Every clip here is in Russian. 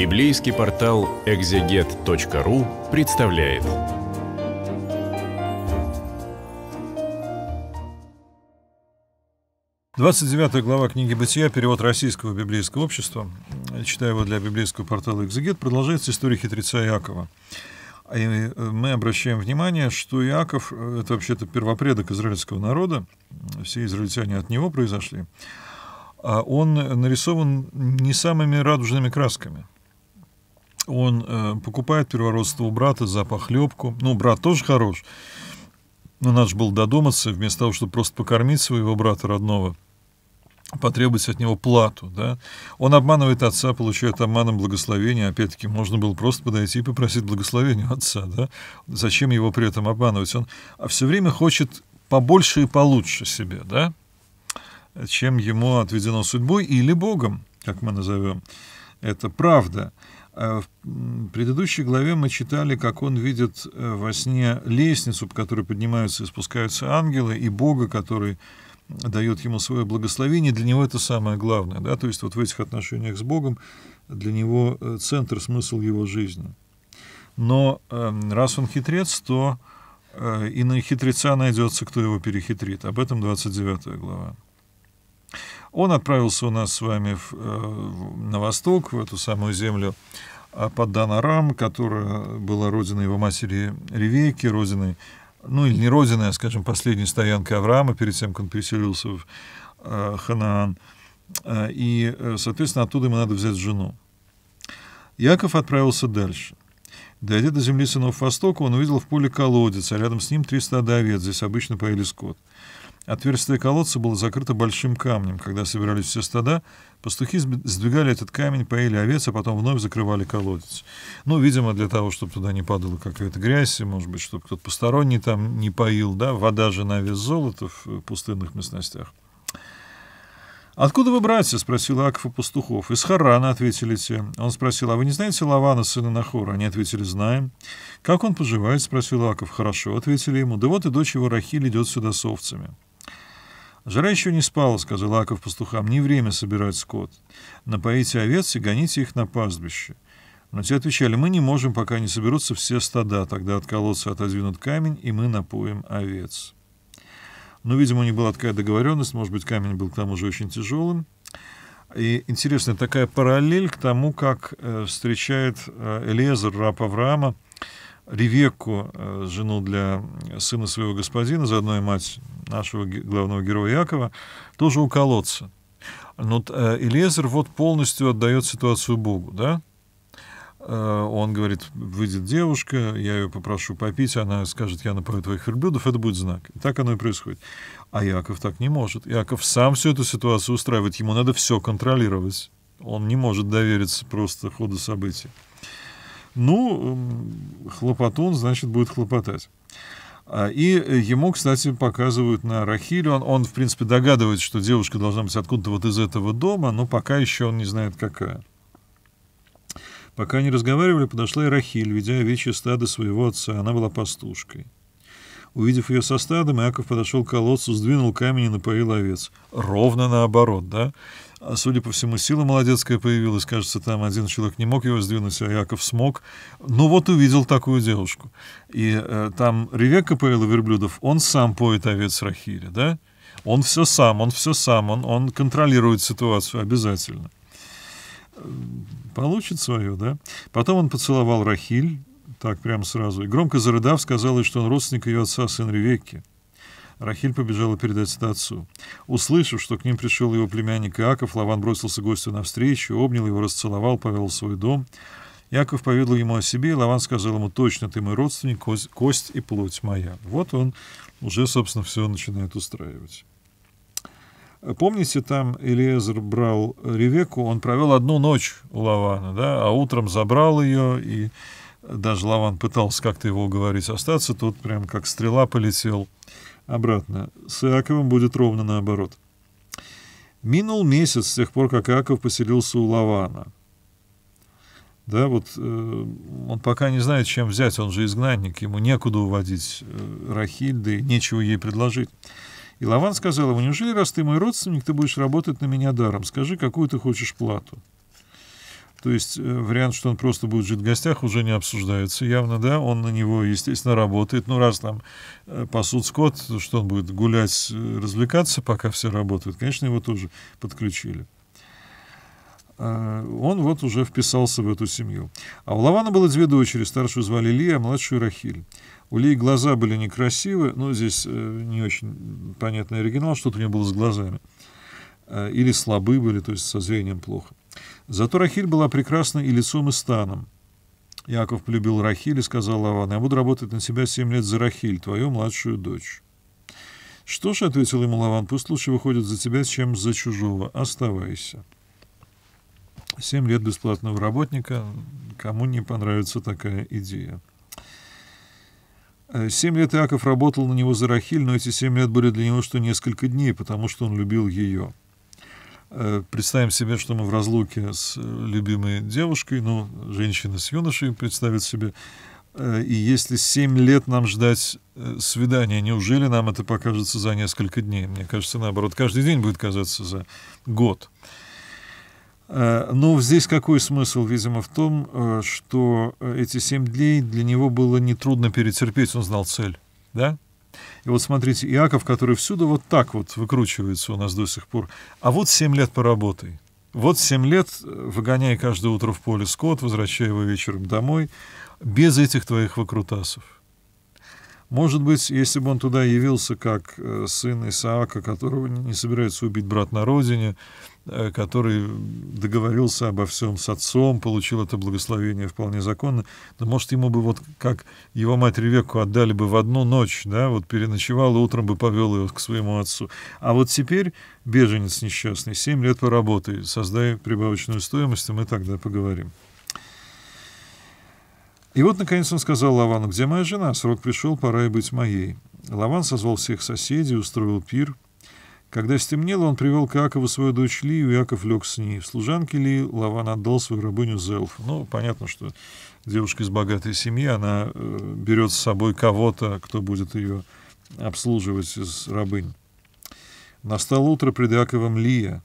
Библейский портал экзегет.ру представляет. Двадцать девятая глава книги «Бытия», перевод российского библейского общества, читаю его для библейского портала «Экзегет», продолжается история хитреца Иакова. И э, мы обращаем внимание, что Иаков э, — это вообще-то первопредок израильского народа, все израильтяне от него произошли, а он нарисован не самыми радужными красками он э, покупает первородство у брата за похлебку. Ну, брат тоже хорош. Но надо же было додуматься, вместо того, чтобы просто покормить своего брата родного, потребовать от него плату. Да? Он обманывает отца, получает обманом благословение. Опять-таки, можно было просто подойти и попросить благословения отца. Да? Зачем его при этом обманывать? Он а, все время хочет побольше и получше себе, да? чем ему отведено судьбой или Богом, как мы назовем. Это правда. Э, в предыдущей главе мы читали, как он видит э, во сне лестницу, по которой поднимаются и спускаются ангелы, и Бога, который дает ему свое благословение. Для него это самое главное. Да? То есть вот в этих отношениях с Богом для него э, центр, смысл его жизни. Но эм, раз он хитрец, то и на хитреца найдется, кто его перехитрит. Об этом 29 глава. Он отправился у нас с вами в, э, на восток, в эту самую землю а под Данарам, которая была родиной его матери Ревейки, родиной, ну или не родиной, а, скажем, последней стоянкой Авраама перед тем, как он переселился в э, Ханаан. Э, и, соответственно, оттуда ему надо взять жену. Яков отправился дальше. Дойдя до земли сынов Востока, он увидел в поле колодец, а рядом с ним 300 овец, здесь обычно поили скот. Отверстие колодца было закрыто большим камнем. Когда собирались все стада, пастухи сдвигали этот камень, поили овец, а потом вновь закрывали колодец. Ну, видимо, для того, чтобы туда не падала какая-то грязь, и, может быть, чтобы кто-то посторонний там не поил, да, вода же на вес золота в э, пустынных местностях. «Откуда вы, братья?» — спросил Аков пастухов. «Из Харана», — ответили те. Он спросил, «А вы не знаете Лавана, сына Нахора?» Они ответили, «Знаем». «Как он поживает?» — спросил Аков. «Хорошо», — ответили ему. «Да вот и дочь его Рахиль идет сюда с овцами». «Жара еще не спала», — сказал Аков пастухам, — «не время собирать скот. Напоите овец и гоните их на пастбище». Но те отвечали, мы не можем, пока не соберутся все стада, тогда от колодца отодвинут камень, и мы напоим овец. Но, ну, видимо, у них была такая договоренность, может быть, камень был к тому же очень тяжелым. И интересная такая параллель к тому, как э, встречает э, Элезер, раб Авраама, Ревекку, э, жену для сына своего господина, заодно и мать нашего главного героя Якова, тоже у колодца. Но э, Элиезер вот полностью отдает ситуацию Богу, да? Э, он говорит, выйдет девушка, я ее попрошу попить, она скажет, я напою твоих верблюдов, это будет знак. И так оно и происходит. А Яков так не может. Яков сам всю эту ситуацию устраивает, ему надо все контролировать. Он не может довериться просто ходу событий. Ну, хлопотун, значит, будет хлопотать. А, и ему, кстати, показывают на Рахиле. Он, он, в принципе, догадывается, что девушка должна быть откуда-то вот из этого дома, но пока еще он не знает, какая. Пока они разговаривали, подошла и Рахиль, ведя овечье стадо своего отца. Она была пастушкой. Увидев ее со стадом, Иаков подошел к колодцу, сдвинул камень и напоил овец. Ровно наоборот, да? А, судя по всему, сила молодецкая появилась. Кажется, там один человек не мог его сдвинуть, а Яков смог. Ну вот увидел такую девушку. И э, там Ревека поила верблюдов, он сам поет овец Рахиля, да? Он все сам, он все сам, он, он контролирует ситуацию обязательно. Э, получит свое, да? Потом он поцеловал Рахиль, так прямо сразу, и громко зарыдав, сказала, что он родственник ее отца, сын Ревекки. Рахиль побежала передать это отцу. Услышав, что к ним пришел его племянник Иаков, Лаван бросился гостю навстречу, обнял его, расцеловал, повел в свой дом. Яков поведал ему о себе, и Лаван сказал ему, точно ты мой родственник, кость и плоть моя. Вот он уже, собственно, все начинает устраивать. Помните, там Элиезер брал Ревеку, он провел одну ночь у Лавана, да, а утром забрал ее и даже Лаван пытался как-то его уговорить остаться, тот прям как стрела полетел обратно. С Иаковым будет ровно наоборот. Минул месяц с тех пор, как Иаков поселился у Лавана. Да, вот э, он пока не знает, чем взять, он же изгнанник, ему некуда уводить э, Рахиль, да и нечего ей предложить. И Лаван сказал ему, неужели, раз ты мой родственник, ты будешь работать на меня даром? Скажи, какую ты хочешь плату? То есть э, вариант, что он просто будет жить в гостях, уже не обсуждается. Явно, да, он на него, естественно, работает. Ну, раз там э, пасут скот, что он будет гулять, э, развлекаться, пока все работают, конечно, его тоже подключили. Он вот уже вписался в эту семью. А у Лавана было две дочери. Старшую звали Лия, а младшую Рахиль. У Лии глаза были некрасивы. Ну, здесь не очень понятный оригинал, что-то у нее было с глазами. Или слабы были, то есть со зрением плохо. Зато Рахиль была прекрасна и лицом, и станом. Яков полюбил Рахиль и сказал Лаван, я буду работать на себя семь лет за Рахиль, твою младшую дочь. Что ж, — ответил ему Лаван, — пусть лучше выходит за тебя, чем за чужого. Оставайся. Семь лет бесплатного работника. Кому не понравится такая идея? Э, семь лет Иаков работал на него за Рахиль, но эти семь лет были для него что несколько дней, потому что он любил ее. Э, представим себе, что мы в разлуке с э, любимой девушкой, ну, женщины с юношей представят себе. Э, и если 7 лет нам ждать свидания, неужели нам это покажется за несколько дней? Мне кажется, наоборот, каждый день будет казаться за год. Но ну, здесь какой смысл, видимо, в том, что эти 7 дней для него было нетрудно перетерпеть, он знал цель, да? И вот смотрите, Иаков, который всюду вот так вот выкручивается у нас до сих пор, а вот семь лет поработай. Вот семь лет, э, выгоняя каждое утро в поле скот, возвращай его вечером домой, без этих твоих выкрутасов. Может быть, если бы он туда явился как э, сын Исаака, которого не собирается убить брат на родине, э, который договорился обо всем с отцом, получил это благословение вполне законно, то может ему бы вот как его мать Ревекку отдали бы в одну ночь, да, вот переночевал и утром бы повел ее к своему отцу. А вот теперь беженец несчастный, семь лет поработай, создай прибавочную стоимость, и мы тогда поговорим. И вот, наконец, он сказал Лавану, где моя жена? Срок пришел, пора и быть моей. Лаван созвал всех соседей, устроил пир. Когда стемнело, он привел к Иакову свою дочь Лию, Иаков лег с ней. В служанке Ли Лаван отдал свою рабыню Зелф. Ну, понятно, что девушка из богатой семьи, она э, берет с собой кого-то, кто будет ее обслуживать из рабынь. Настало утро пред Иаковом Лия.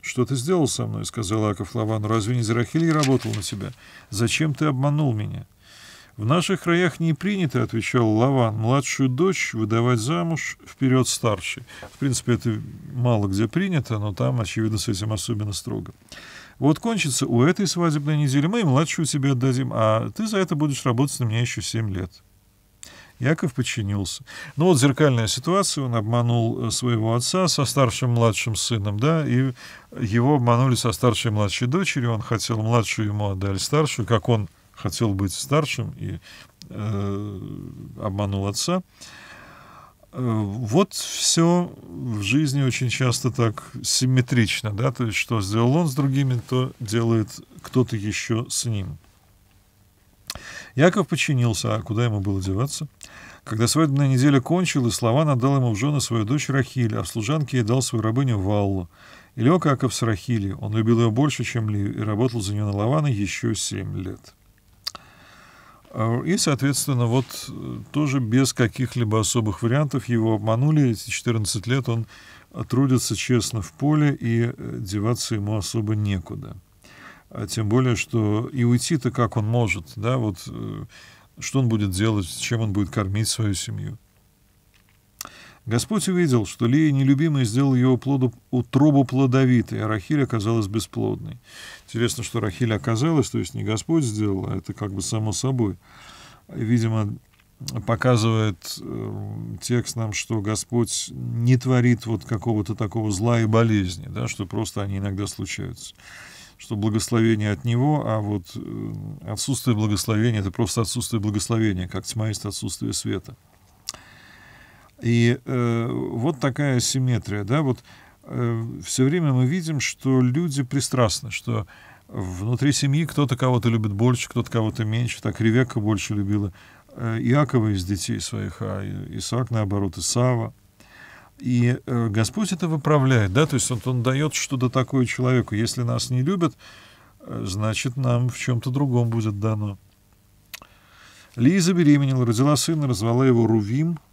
«Что ты сделал со мной?» — сказал Иаков Лавану. «Разве не Зерахилий работал на тебя? Зачем ты обманул меня?» «В наших краях не принято, — отвечал Лаван, — младшую дочь выдавать замуж вперед старшей. В принципе, это мало где принято, но там, очевидно, с этим особенно строго. Вот кончится у этой свадебной недели, мы и младшую тебе отдадим, а ты за это будешь работать на меня еще семь лет». Яков подчинился. Ну вот зеркальная ситуация, он обманул э, своего отца со старшим младшим сыном, да, и его обманули со старшей младшей дочерью, он хотел младшую, ему отдали старшую, как он хотел быть старшим и э, обманул отца. Э, вот все в жизни очень часто так симметрично, да, то есть что сделал он с другими, то делает кто-то еще с ним. Яков подчинился, а куда ему было деваться? Когда свадебная неделя кончилась, Слован отдал ему в жены свою дочь Рахиль, а в служанке ей дал свою рабыню Валлу. И лег Аков с Рахили. Он любил ее больше, чем Лию, и работал за нее на Лавана еще семь лет. А, и, соответственно, вот э, тоже без каких-либо особых вариантов его обманули. Эти 14 лет он э, трудится честно в поле, и э, деваться ему особо некуда. А тем более, что и уйти-то как он может, да, вот что он будет делать, чем он будет кормить свою семью. Господь увидел, что Лия нелюбимая сделал его плоду утробу плодовитой, а Рахиль оказалась бесплодной. Интересно, что Рахиль оказалась, то есть не Господь сделал, а это как бы само собой. Видимо, показывает э, текст нам, что Господь не творит вот какого-то такого зла и болезни, да, что просто они иногда случаются что благословение от него, а вот э, отсутствие благословения — это просто отсутствие благословения, как тьма есть отсутствие света. И э, вот такая симметрия, да, вот э, все время мы видим, что люди пристрастны, что внутри семьи кто-то кого-то любит больше, кто-то кого-то меньше, так Ревека больше любила э, Иакова из детей своих, а Исаак, наоборот, Исава. И э, Господь это выправляет, да, то есть вот он дает что-то такое человеку. Если нас не любят, э, значит, нам в чем-то другом будет дано. Лиза беременела, родила сына, назвала его Рувим —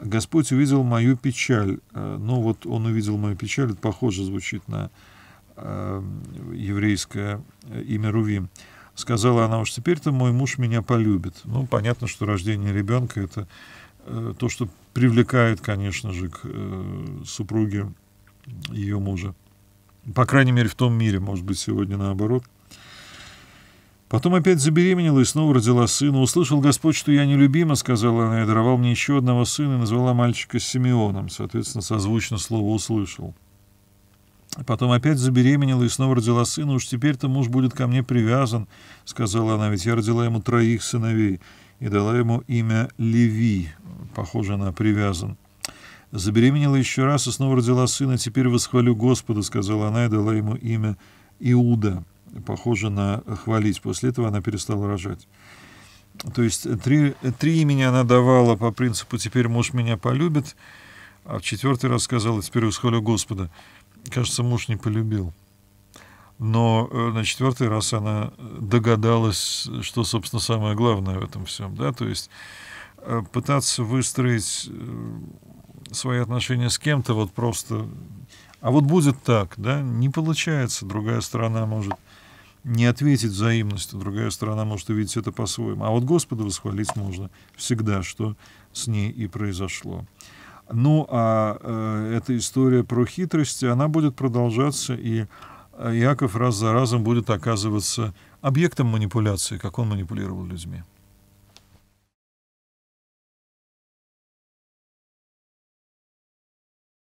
Господь увидел мою печаль. Э, ну вот он увидел мою печаль, это похоже звучит на э, еврейское э, имя Рувим. Сказала она, уж теперь-то мой муж меня полюбит. Ну, понятно, что рождение ребенка — это то, что привлекает, конечно же, к супруге ее мужа. По крайней мере, в том мире, может быть, сегодня наоборот — Потом опять забеременела и снова родила сына. Услышал Господь, что я нелюбима, сказала она, и даровал мне еще одного сына, и назвала мальчика Симеоном, соответственно, созвучно слово «услышал». Потом опять забеременела и снова родила сына. «Уж теперь-то муж будет ко мне привязан», — сказала она, «ведь я родила ему троих сыновей и дала ему имя Леви», похоже она «привязан». Забеременела еще раз и снова родила сына. «Теперь восхвалю Господа», — сказала она и дала ему имя Иуда похоже на хвалить. После этого она перестала рожать. То есть три, три имени она давала по принципу «теперь муж меня полюбит», а в четвертый раз сказала «теперь восхвалю Господа». Кажется, муж не полюбил. Но э, на четвертый раз она догадалась, что, собственно, самое главное в этом всем. Да? То есть э, пытаться выстроить э, свои отношения с кем-то вот просто... А вот будет так, да? Не получается. Другая сторона может не ответить взаимностью, другая сторона может увидеть это по-своему. А вот Господа восхвалить можно всегда, что с ней и произошло. Ну, а э, эта история про хитрости, она будет продолжаться, и Яков э, раз за разом будет оказываться объектом манипуляции, как он манипулировал людьми.